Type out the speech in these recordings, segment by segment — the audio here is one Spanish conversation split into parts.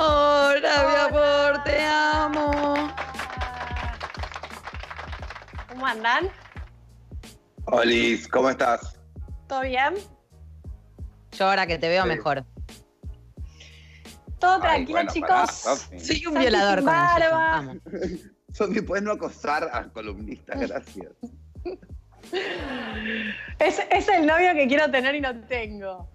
Hola, mi amor, te amo. ¿Cómo andan? Olis, ¿cómo estás? ¿Todo bien? Yo ahora que te veo mejor. Todo tranquilo, chicos. Soy un violador con Son puedes no acosar a columnistas, gracias. es, es el novio que quiero tener y no tengo.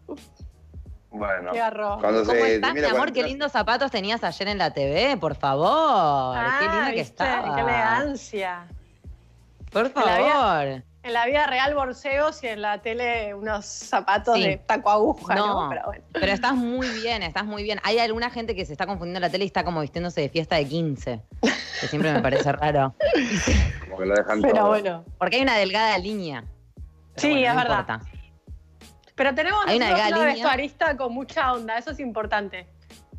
Bueno, qué arroz. ¿Cómo estás, mi amor? Qué lindos zapatos tenías ayer en la TV, por favor. qué ah, linda que está. Qué elegancia. Por favor. En la, vida, real borseos y en la tele unos zapatos de taco aguja, no, Pero, estás muy bien, estás muy bien. Hay alguna gente que se está confundiendo en la tele y está como vistiéndose de fiesta de 15, que siempre me parece raro. como que lo dejan Pero bueno. Porque hay una delgada línea. sí, es verdad. Pero tenemos Hay una, vestuarista con mucha onda, eso es importante.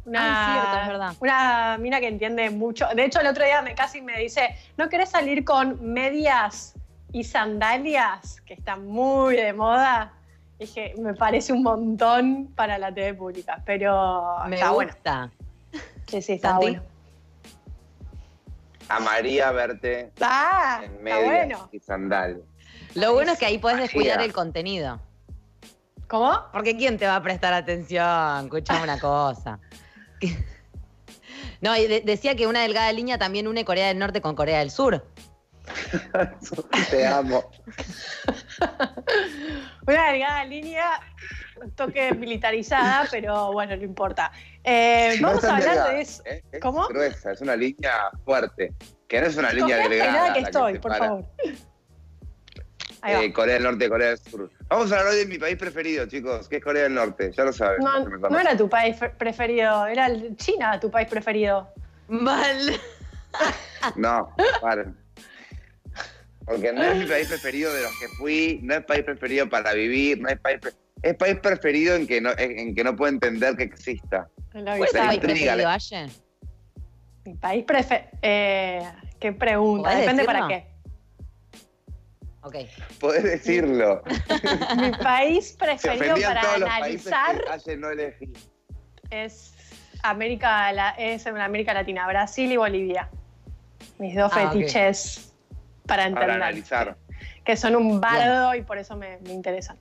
Una, Una mina que entiende mucho. De hecho, el otro día me, casi me dice, ¿no querés salir con medias y sandalias, que están muy de moda? Y dije, me parece un montón para la TV pública, pero me está gusta. bueno. Sí, sí, está ah, bueno. Amaría verte en medias y sandalias. Lo bueno es que ahí puedes descuidar el contenido. ¿Cómo? Porque ¿quién te va a prestar atención? escucha una cosa. No, decía que una delgada línea también une Corea del Norte con Corea del Sur. te amo. una delgada línea, un toque militarizada, pero bueno, no importa. Eh, vamos a hablar de eso. ¿eh? ¿Cómo? gruesa, es una línea fuerte. Que no es una línea delgada. Que estoy, por favor. Eh, Corea del Norte, Corea del Sur. Vamos a hablar hoy de mi país preferido, chicos, que es Corea del Norte, ya lo sabes. No, era tu país preferido, era China tu país preferido. Mal. No, vale. Porque no es mi país preferido de los que fui, no es país preferido para vivir, no es país es país preferido en que no en que no puedo entender que exista. ¿Cuál es tu país preferido, Mi país preferido... Eh, qué pregunta, depende para qué. Okay. Podés decirlo. Mi país preferido para analizar. Es América, es América Latina, Brasil y Bolivia. Mis dos ah, fetiches para entender. analizar. Que son un bardo y por eso me, interesan.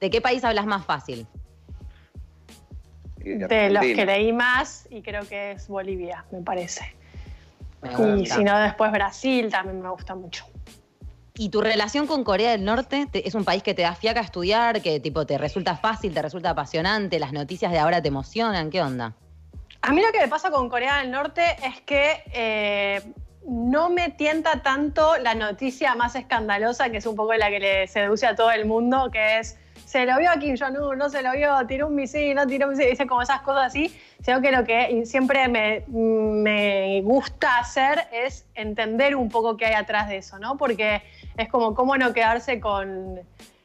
¿De qué país hablas más fácil? De, los que leí más y creo que es Bolivia, me parece. y si no, después Brasil también me gusta mucho. ¿Y tu relación con Corea del Norte es un país que te da fiaca a estudiar, que tipo te resulta fácil, te resulta apasionante, las noticias de ahora te emocionan? ¿Qué onda? A mí lo que me pasa con Corea del Norte es que eh, no me tienta tanto la noticia más escandalosa, que es un poco la que le seduce a todo el mundo, que es se lo vio a Kim Jong-un, no se lo vio, tiró un misil, no tiró un misil, dice como esas cosas así, sino que lo que siempre me, me gusta hacer es entender un poco qué hay atrás de eso, ¿no? Porque es como cómo no quedarse con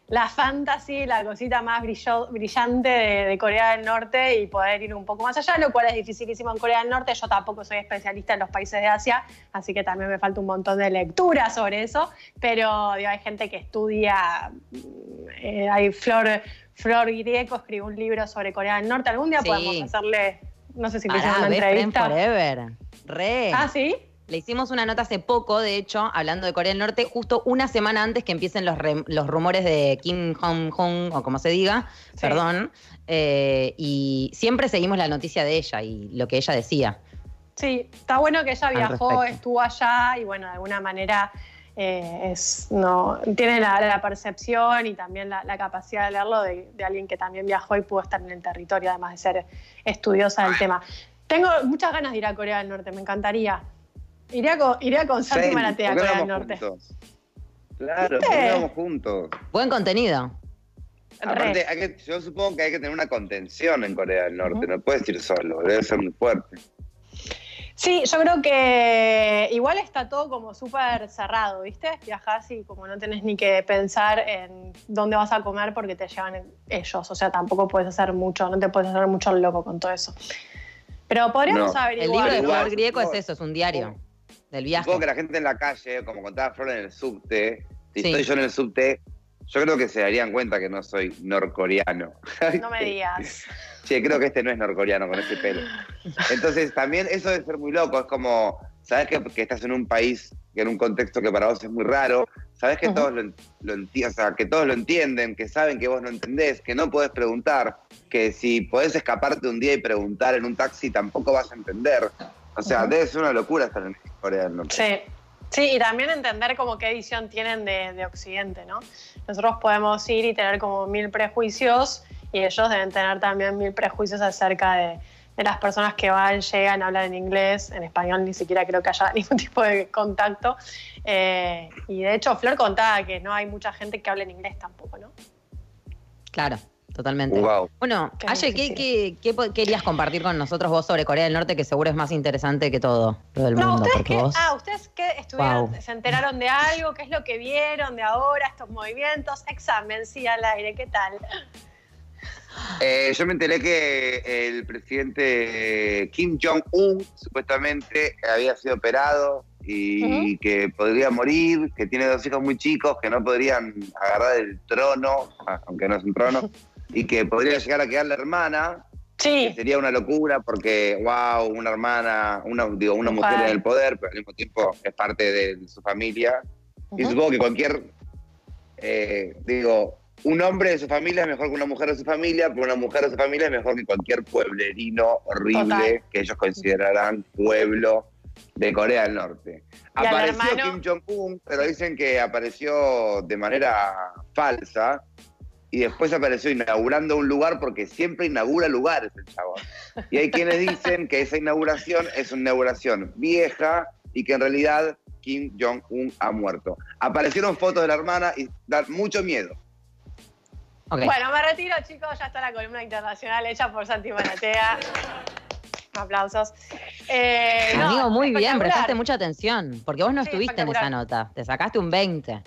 la fantasy, la cosita más brillante de, Corea del Norte y poder ir un poco más allá, lo cual es dificilísimo en Corea del Norte. Yo tampoco soy especialista en los países de Asia, así que también me falta un montón de lectura sobre eso, pero digo, hay gente que estudia, eh, hay Flor, Flor Grieco escribió un libro sobre Corea del Norte, algún día podemos hacerle, no sé si quizás una entrevista. Forever. Re. Ah, sí. Le hicimos una nota hace poco, de hecho, hablando de Corea del Norte, justo una semana antes que empiecen los, rumores de Kim Jong-un, o como se diga, perdón. Eh, y siempre seguimos la noticia de ella y lo que ella decía. Sí, está bueno que ella viajó, estuvo allá y bueno, de alguna manera eh, es, no, tiene la, percepción y también la, capacidad de leerlo de, alguien que también viajó y pudo estar en el territorio, además de ser estudiosa del ah. tema. Tengo muchas ganas de ir a Corea del Norte, me encantaría iría a, con Santi Maratea Corea del norte. Claro, vamos juntos. Buen contenido. yo supongo que hay que tener una contención en Corea del Norte, no puedes ir solo, debe ser muy fuerte. Sí, yo creo que igual está todo como súper cerrado, ¿viste? Viajas y como no tenés ni que pensar en dónde vas a comer porque te llevan ellos, o sea, tampoco puedes hacer mucho, no te puedes hacer mucho loco con todo eso. Pero podríamos abrir. averiguar. El libro de jugar Griego es eso, es un diario. Oh. Supongo que la gente en la calle, como contaba Flor en el subte, si estoy yo en el subte, yo creo que se darían cuenta que no soy norcoreano. No me digas. Sí, creo que este no es norcoreano con ese pelo. Entonces, también eso de ser muy loco, es como, sabes que, estás en un país, en un contexto que para vos es muy raro, sabes que, todos lo, que todos lo entienden, que saben que vos no entendés, que no podés preguntar, que si podés escaparte un día y preguntar en un taxi tampoco vas a entender. O sea, debe ser una locura estar en Corea del Norte. Sí. Sí, y también entender como qué visión tienen de, Occidente, ¿no? Nosotros podemos ir y tener como mil prejuicios y ellos deben tener también mil prejuicios acerca de, las personas que van, llegan, hablan en inglés, en español ni siquiera creo que haya ningún tipo de contacto. Eh, y de hecho, Flor contaba que no hay mucha gente que hable en inglés tampoco, ¿no? Claro, totalmente. Bueno, Aye, ¿qué, querías compartir con nosotros vos sobre Corea del Norte que seguro es más interesante que todo no, Ustedes qué, Ah, ¿ustedes qué estuvieron? ¿Se enteraron de algo? ¿Qué es lo que vieron de ahora, estos movimientos? Examen, sí, al aire, ¿qué tal? Eh, yo me enteré que el presidente Kim Jong-un supuestamente había sido operado y que podría morir, que tiene dos hijos muy chicos que no podrían agarrar el trono, ah, aunque no es un trono. y que podría llegar a quedar la hermana. Sí. Que sería una locura porque, wow, una hermana, una, digo, una mujer en el poder, pero al mismo tiempo es parte de su familia. Y supongo que cualquier, eh, digo, un hombre de su familia es mejor que una mujer de su familia, pero una mujer de su familia es mejor que cualquier pueblerino horrible que ellos considerarán pueblo de Corea del Norte. apareció Kim Jong-un, pero dicen que apareció de manera falsa y después apareció inaugurando un lugar porque siempre inaugura lugares el chavo. Y hay quienes dicen que esa inauguración es una inauguración vieja y que en realidad Kim Jong-un ha muerto. Aparecieron fotos de la hermana y dan mucho miedo. Bueno, me retiro, chicos. Ya está la columna internacional hecha por Santi Manatea. Aplausos. Eh, Amigo, muy bien, prestaste mucha atención, porque vos no estuviste en esa nota. Te sacaste un 20.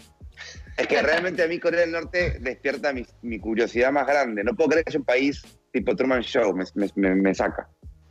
Es que realmente a mí Corea del Norte despierta mi, curiosidad más grande. No puedo creer que es un país tipo Truman Show, me, saca.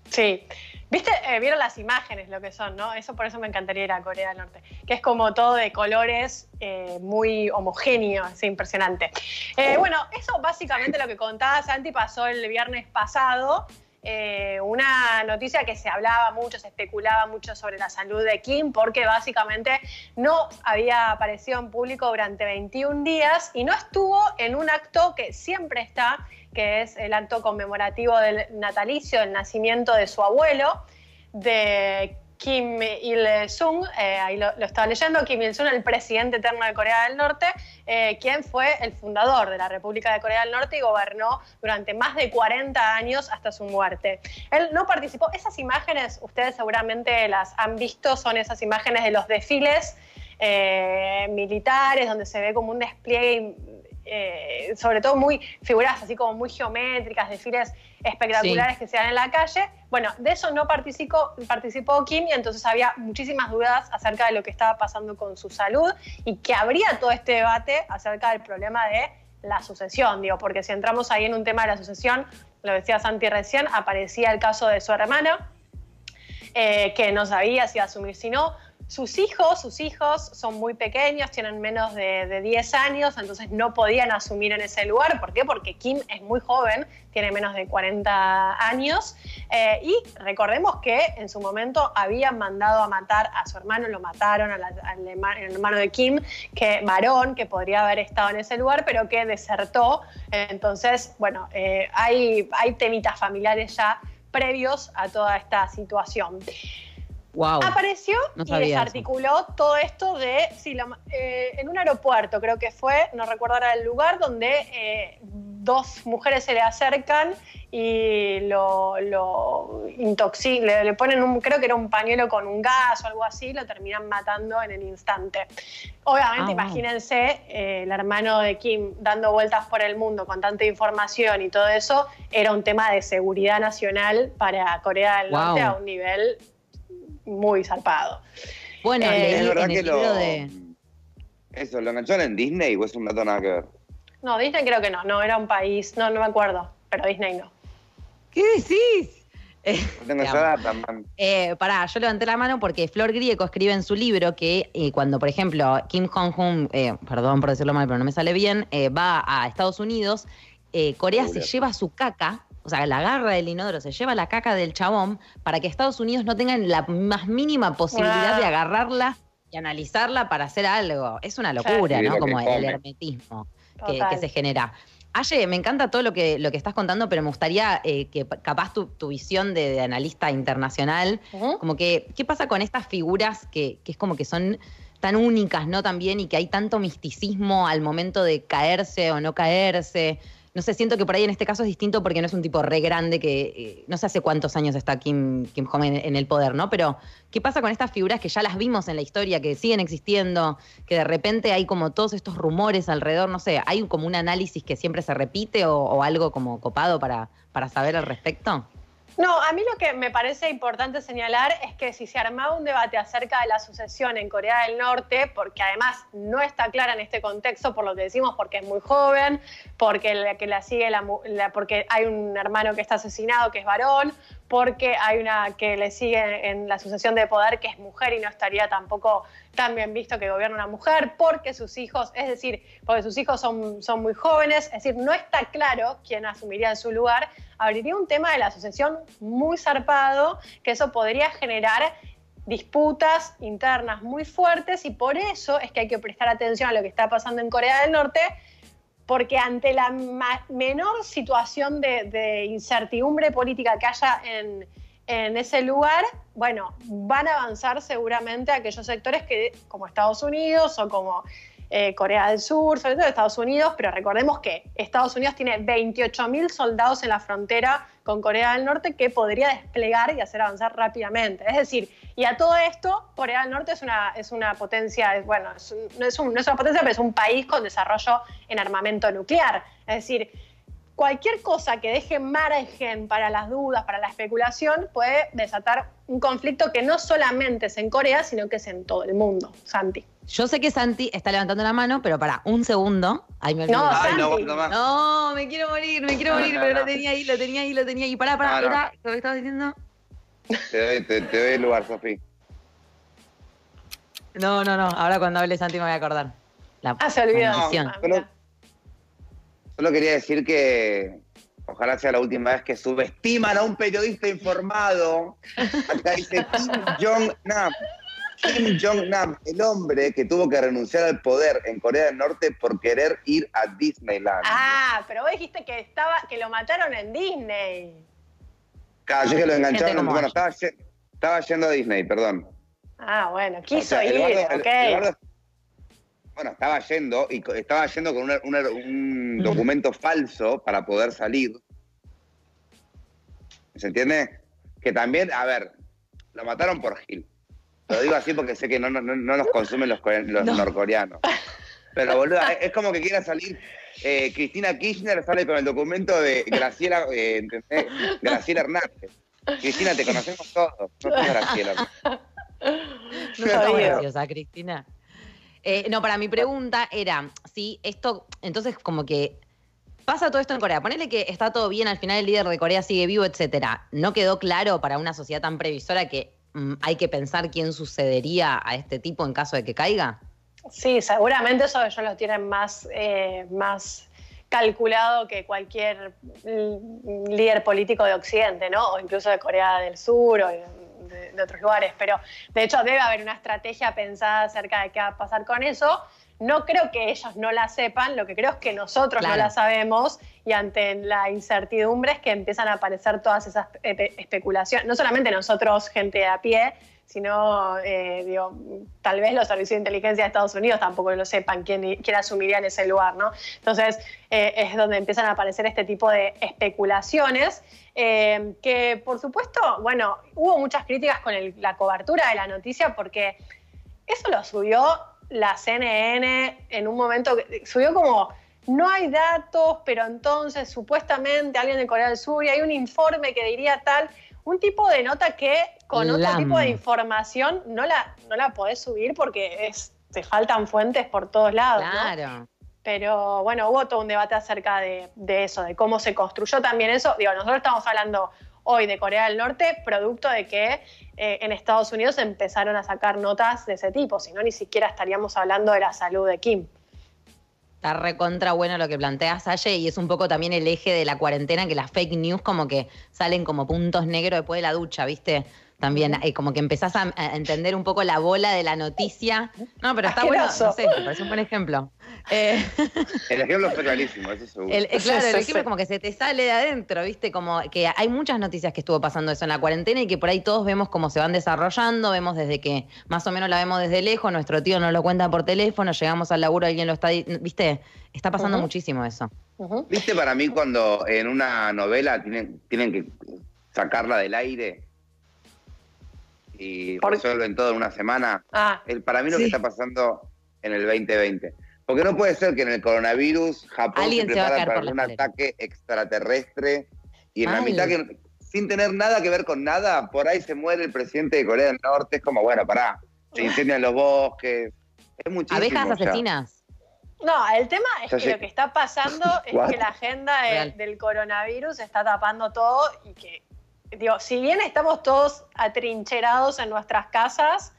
Sí. ¿Viste? Eh, vieron las imágenes lo que son, ¿no? Eso por eso me encantaría ir a Corea del Norte, que es como todo de colores eh, muy homogéneo, impresionante. Eh, bueno, eso básicamente lo que contaba Santi pasó el viernes pasado. Eh, una noticia que se hablaba mucho, se especulaba mucho sobre la salud de Kim, porque básicamente no había aparecido en público durante 21 días y no estuvo en un acto que siempre está, que es el acto conmemorativo del natalicio, el nacimiento de su abuelo, de Kim Il-sung, eh, ahí lo, estaba leyendo, Kim Il-sung, el presidente eterno de Corea del Norte, eh, quien fue el fundador de la República de Corea del Norte y gobernó durante más de 40 años hasta su muerte. Él no participó, esas imágenes ustedes seguramente las han visto, son esas imágenes de los desfiles eh, militares, donde se ve como un despliegue eh, sobre todo muy figuras así como muy geométricas, desfiles espectaculares que se dan en la calle. Bueno, de eso no participó, Kim y entonces había muchísimas dudas acerca de lo que estaba pasando con su salud y que habría todo este debate acerca del problema de la sucesión, digo, porque si entramos ahí en un tema de la sucesión, lo decía Santi recién, aparecía el caso de su hermano, eh, que no sabía si iba a asumir si no. Sus hijos, sus hijos son muy pequeños, tienen menos de, 10 años, entonces no podían asumir en ese lugar. ¿Por qué? Porque Kim es muy joven, tiene menos de 40 años. Eh, y recordemos que en su momento habían mandado a matar a su hermano, lo mataron al, hermano de Kim, que varón, que podría haber estado en ese lugar, pero que desertó. Entonces, bueno, eh, hay temitas familiares ya previos a toda esta situación. Apareció y desarticuló todo esto de, eh, en un aeropuerto creo que fue, no recuerdo ahora el lugar, donde eh, dos mujeres se le acercan y lo, intoxican, le, ponen un, creo que era un pañuelo con un gas o algo así, lo terminan matando en el instante. Obviamente, ah, imagínense eh, el hermano de Kim dando vueltas por el mundo con tanta información y todo eso, era un tema de seguridad nacional para Corea del Norte a un nivel muy zarpado. Bueno, eh, es de... Eso, ¿lo engancharon en Disney o es un dato nada que ver? No, Disney creo que no, no, era un país, no, no me acuerdo, pero Disney no. ¿Qué decís? Eh, eh, pará, yo levanté la mano porque Flor Grieco escribe en su libro que eh, cuando, por ejemplo, Kim Jong-un, perdón por decirlo mal, pero no me sale bien, va a Estados Unidos, Corea se lleva su caca o sea, la agarra del inodoro, se lleva la caca del chabón para que Estados Unidos no tengan la más mínima posibilidad de ah. agarrarla y analizarla para hacer algo. Es una locura, ¿no? Como el, hermetismo que, se genera. Aye, me encanta todo lo que, lo que estás contando, pero me gustaría eh, que capaz tu, visión de, analista internacional, como que, ¿qué pasa con estas figuras que, que es como que son tan únicas, ¿no? También y que hay tanto misticismo al momento de caerse o no caerse no sé, siento que por ahí en este caso es distinto porque no es un tipo re grande que, eh, no sé hace cuántos años está Kim, Kim Jong en, en el poder, ¿no? Pero, ¿qué pasa con estas figuras que ya las vimos en la historia, que siguen existiendo, que de repente hay como todos estos rumores alrededor, no sé, ¿hay como un análisis que siempre se repite o, algo como copado para, para saber al respecto? No, a mí lo que me parece importante señalar es que si se armaba un debate acerca de la sucesión en Corea del Norte, porque además no está clara en este contexto, por lo que decimos, porque es muy joven, porque la que la sigue, porque hay un hermano que está asesinado que es varón, porque hay una que le sigue en la sucesión de poder que es mujer y no estaría tampoco tan bien visto que gobierne una mujer, porque sus hijos, es decir, porque sus hijos son, son muy jóvenes, es decir, no está claro quién asumiría en su lugar, abriría un tema de la sucesión muy zarpado, que eso podría generar disputas internas muy fuertes y por eso es que hay que prestar atención a lo que está pasando en Corea del Norte porque ante la menor situación de, incertidumbre política que haya en, ese lugar, bueno, van a avanzar seguramente aquellos sectores que, como Estados Unidos o como eh, Corea del Sur, sobre todo Estados Unidos, pero recordemos que Estados Unidos tiene 28.000 soldados en la frontera con Corea del Norte que podría desplegar y hacer avanzar rápidamente. Es decir, y a todo esto, Corea del Norte es una, es una potencia, es, bueno, no es una potencia, pero es un país con desarrollo en armamento nuclear. Es decir, cualquier cosa que deje margen para las dudas, para la especulación, puede desatar un conflicto que no solamente es en Corea, sino que es en todo el mundo. Santi. Yo sé que Santi está levantando la mano, pero para un segundo. ¡Ay, me No, no, me quiero morir, me quiero morir, pero lo tenía ahí, lo tenía ahí, lo tenía ahí. Pará, pará, pará, lo que estabas diciendo. Te doy, el lugar, Sofi. No, no, no. Ahora cuando hable Santi me voy a acordar. ah, se olvidó. Ah, solo, quería decir que, Ojalá sea la última vez que subestiman a un periodista informado. Acá dice Kim Kim Jong-nam, el hombre que tuvo que renunciar al poder en Corea del Norte por querer ir a Disneyland. Ah, pero vos dijiste que, estaba, que lo mataron en Disney. Claro, yo que lo engancharon. Bueno, estaba, yendo a Disney, perdón. Ah, bueno, quiso ir, ok. bueno, estaba yendo y estaba yendo con un mm. documento falso para poder salir. ¿Se entiende? Que también, a ver, lo mataron por Gil. Lo digo así porque sé que no, no, nos consumen los, norcoreanos. Pero boludo, es como que quiera salir. Eh, Cristina Kirchner sale con el documento de Graciela, eh, Graciela Hernández. Cristina, te conocemos todos. No soy Graciela. No Cristina. Eh, no, para mi pregunta era, si esto, entonces como que pasa todo esto en Corea. Ponele que está todo bien, al final el líder de Corea sigue vivo, etcétera. ¿No quedó claro para una sociedad tan previsora que Mm, hay que pensar quién sucedería a este tipo en caso de que caiga? Sí, seguramente eso ellos lo tienen más, eh, más calculado que cualquier mm, líder político de Occidente, ¿no? O incluso de Corea del Sur o de otros lugares. Pero de hecho debe haber una estrategia pensada acerca de qué va a pasar con eso. No creo que ellos no la sepan, lo que creo es que nosotros no la sabemos y ante la incertidumbre es que empiezan a aparecer todas esas especulaciones, no solamente nosotros, gente a pie, sino eh, tal vez los servicios de inteligencia de Estados Unidos tampoco lo sepan quién, quiera asumiría en ese lugar, ¿no? Entonces eh, es donde empiezan a aparecer este tipo de especulaciones eh, que, por supuesto, bueno, hubo muchas críticas con la cobertura de la noticia porque eso lo subió la CNN en un momento subió como no hay datos, pero entonces supuestamente alguien de Corea del Sur y hay un informe que diría tal, un tipo de nota que con otro tipo de información no la, no la podés subir porque te faltan fuentes por todos lados. Claro. Pero bueno, hubo todo un debate acerca de, de, eso, de cómo se construyó también eso. Digo, nosotros estamos hablando hoy de Corea del Norte, producto de que eh, en Estados Unidos empezaron a sacar notas de ese tipo, si no ni siquiera estaríamos hablando de la salud de Kim. Está recontra bueno lo que planteas, Salle, y es un poco también el eje de la cuarentena, que las fake news como que salen como puntos negros después de la ducha, ¿viste? también eh, como que empezás a, entender un poco la bola de la noticia. No, pero está bueno, no sé, parece un buen ejemplo. Eh, el ejemplo está clarísimo, eso seguro. Eh, claro, el ejemplo como que se te sale de adentro, ¿viste? Como que hay muchas noticias que estuvo pasando eso en la cuarentena y que por ahí todos vemos cómo se van desarrollando, vemos desde que más o menos la vemos desde lejos, nuestro tío nos lo cuenta por teléfono, llegamos al laburo, alguien lo está, ¿viste? Está pasando muchísimo eso. ¿Viste para mí cuando en una novela tienen, tienen que sacarla del aire y ¿Por resuelven todo en una semana. Ah, para mí lo que está pasando en el 2020. Porque no puede ser que en el coronavirus Japón se prepara para un ataque extraterrestre y en la mitad que, sin tener nada que ver con nada, por ahí se muere el presidente de Corea del Norte. Es como, bueno, pará, se incendian los bosques. Es muchísimo. Abejas asesinas. No, el tema es que lo que está pasando es que la agenda eh, del coronavirus está tapando todo y que digo, si bien estamos todos atrincherados en nuestras casas,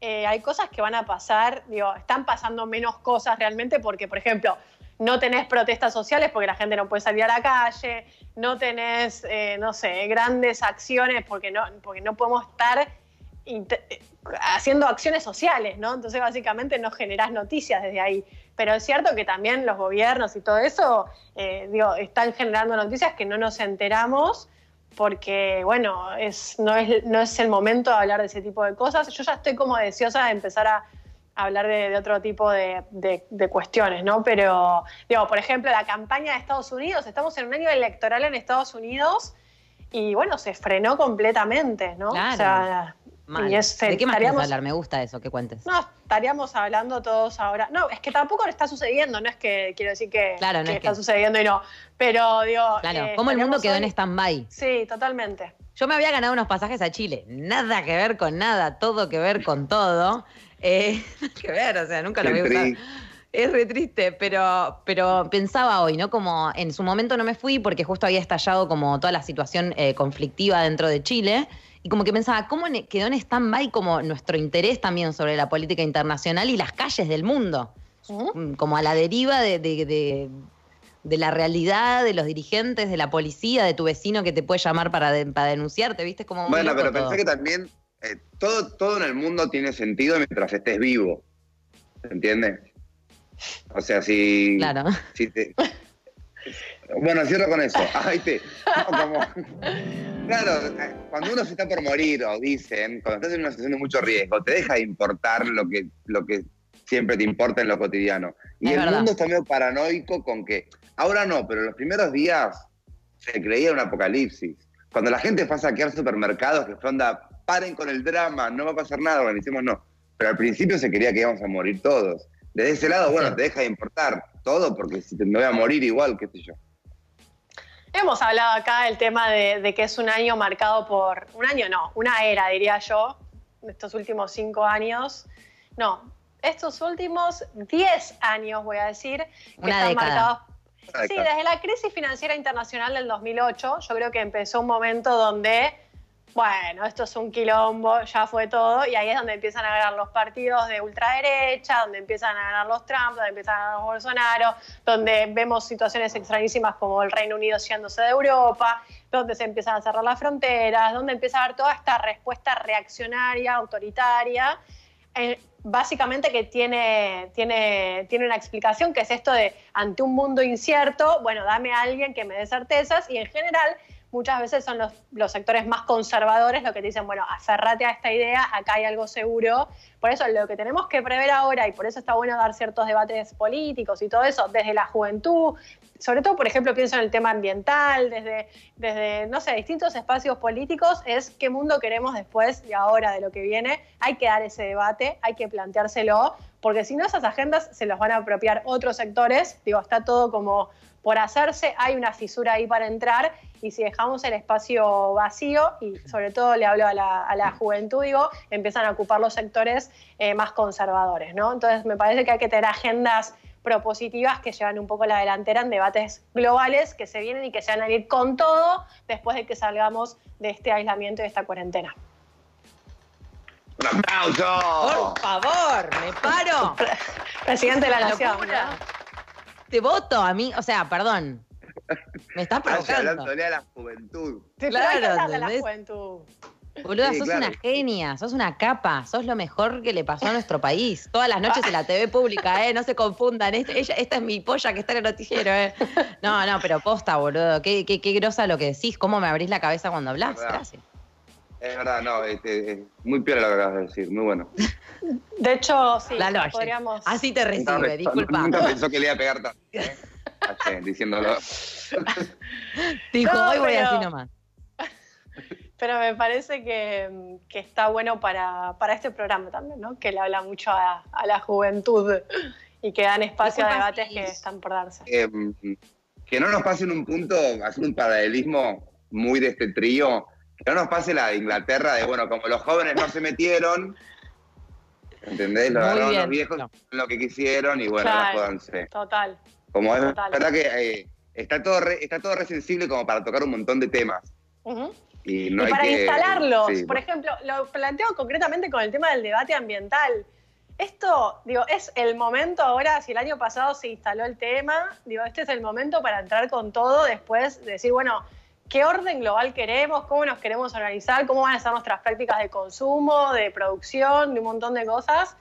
eh, hay cosas que van a pasar, digo, están pasando menos cosas realmente porque, por ejemplo, no tenés protestas sociales porque la gente no puede salir a la calle, no tenés, eh, no sé, grandes acciones porque no, porque no podemos estar eh, haciendo acciones sociales, ¿no? Entonces básicamente no generás noticias desde ahí. Pero es cierto que también los gobiernos y todo eso, están generando noticias que no nos enteramos porque bueno, es, no, es, no es el momento de hablar de ese tipo de cosas. Yo ya estoy como deseosa de empezar a, hablar de, otro tipo de, cuestiones, ¿no? Pero, digo, por ejemplo, la campaña de Estados Unidos, estamos en un año electoral en Estados Unidos y bueno, se frenó completamente, ¿no? Claro. O este, ¿De qué más querés hablar? Me gusta eso, que cuentes. No, estaríamos hablando todos ahora. No, es que tampoco está sucediendo, no es que quiero decir que, está sucediendo y no. Pero digo. Claro, eh, como el mundo quedó en stand-by. Sí, totalmente. Yo me había ganado unos pasajes a Chile. Nada que ver con nada, todo que ver con todo. Eh, que ver, o sea, nunca lo había usado. Es re triste, pero, pero pensaba hoy, ¿no? Como en su momento no me fui porque justo había estallado como toda la situación eh, conflictiva dentro de Chile y como que pensaba, ¿cómo quedó en stand-by como nuestro interés también sobre la política internacional y las calles del mundo? Mm, como a la deriva de, la realidad, de los dirigentes, de la policía, de tu vecino que te puede llamar para, denunciarte, ¿viste? Como bueno, pero pensé que también eh, todo, en el mundo tiene sentido mientras estés vivo, ¿entiendes? O sea, si, claro. Bueno, cierro con eso. te. Claro, cuando uno se está por morir, o dicen, cuando estás en una situación de mucho riesgo, te deja de importar lo que, lo que siempre te importa en lo cotidiano. Y el mundo está medio paranoico con que, ahora no, pero en los primeros días se creía un apocalipsis. Cuando la gente pasa a saquear supermercados, que fue onda, paren con el drama, no va a pasar nada, decimos no. Pero al principio se creía que íbamos a morir todos. Desde ese lado, bueno, te deja de importar todo, porque si te, me voy a morir igual, qué sé yo. Hemos hablado acá del tema de, que es un año marcado por, un año no, una era diría yo, estos últimos cinco años, no, estos últimos diez años voy a decir, que están Sí, desde la crisis financiera internacional del 2008, yo creo que empezó un momento donde bueno, esto es un quilombo, ya fue todo, y ahí es donde empiezan a ganar los partidos de ultraderecha, donde empiezan a ganar los Trump, donde empiezan a ganar los Bolsonaro, donde vemos situaciones extrañísimas como el Reino Unido siéndose de Europa, donde se empiezan a cerrar las fronteras, donde empieza a haber toda esta respuesta reaccionaria, autoritaria, eh, básicamente que tiene, tiene una explicación, que es esto de, ante un mundo incierto, bueno, dame a alguien que me dé certezas, y en general muchas veces son los, los, sectores más conservadores los que te dicen, bueno, aferrate a esta idea, acá hay algo seguro. Por eso lo que tenemos que prever ahora, y por eso está bueno dar ciertos debates políticos y todo eso, desde la juventud, sobre todo, por ejemplo, pienso en el tema ambiental, desde, desde no sé, distintos espacios políticos, es qué mundo queremos después y ahora de lo que viene. Hay que dar ese debate, hay que planteárselo, porque si no esas agendas se las van a apropiar otros sectores, digo, está todo como por hacerse, hay una fisura ahí para entrar y si dejamos el espacio vacío, y sobre todo le hablo a la, juventud, digo, empiezan a ocupar los sectores eh, más conservadores, ¿no? Entonces me parece que hay que tener agendas propositivas que llevan un poco la delantera en debates globales que se vienen y que se van a ir con todo después de que salgamos de este aislamiento y de esta cuarentena. Un Por favor, me paro. Presidente de la Nación te este voto a mí, o sea, perdón. Me estás provocando. a la juventud. Claro, de a la juventud. Boluda, sos una genia, sos una capa, sos lo mejor que le pasó a nuestro país. Todas las noches en la TV pública, ¿eh? No se confundan. Este, esta es mi polla que está en el noticiero, ¿eh? No, no, pero posta, boludo. Qué, qué, qué grosa lo que decís. Cómo me abrís la cabeza cuando hablas. Gracias. Es verdad, no, es, muy peor lo que acabas de decir, muy bueno. De hecho, sí, podríamos. Así te recibe, disculpa. nunca pensó que le iba a pegar tanto. ¿eh? diciéndolo. Dijo, hoy voy así nomás. Pero me parece que, que está bueno para, para, este programa también, ¿no? Que le habla mucho a, la juventud y que dan espacio a debates que están por darse. Eh, que no nos pasen un punto, hacer un paralelismo muy de este trío no nos pase la Inglaterra de, bueno, como los jóvenes no se metieron, ¿entendés? los viejos, lo que quisieron y bueno, no jodanse. Total. Como es verdad que eh, está, todo está todo resensible como para tocar un montón de temas. Y, no para que, instalarlos, por ejemplo, lo planteo concretamente con el tema del debate ambiental. Esto, digo, es el momento ahora, si el año pasado se instaló el tema, digo, este es el momento para entrar con todo, después decir, bueno, qué orden global queremos, cómo nos queremos organizar, cómo van a ser nuestras prácticas de consumo, de producción, de un montón de cosas.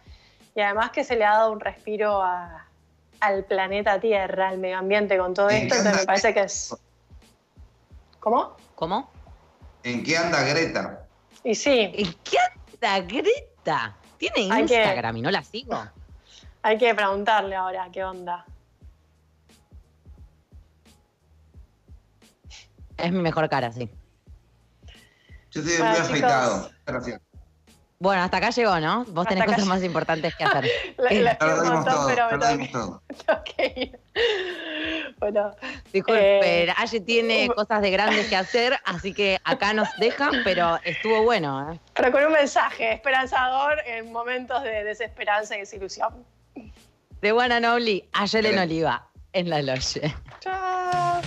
Y además que se le ha dado un respiro al planeta Tierra, al medio ambiente con todo esto, entonces me parece que es... ¿Cómo? ¿Cómo? ¿En qué anda Greta? Y sí. ¿En qué anda Greta? Tiene Instagram y no la sigo. Hay que preguntarle ahora qué onda. Es mi mejor cara, sí. Yo estoy muy afeitado. Bueno, hasta acá llegó, ¿no? Vos tenés cosas más importantes que hacer. Las pero Bueno. Disculpe, eh, tiene cosas de grandes que hacer, así que acá nos dejan, pero estuvo bueno. ¿eh? Pero con un mensaje esperanzador en momentos de desesperanza y desilusión. De Buena Ayer Ayelen Oliva, en la Loche. Chao.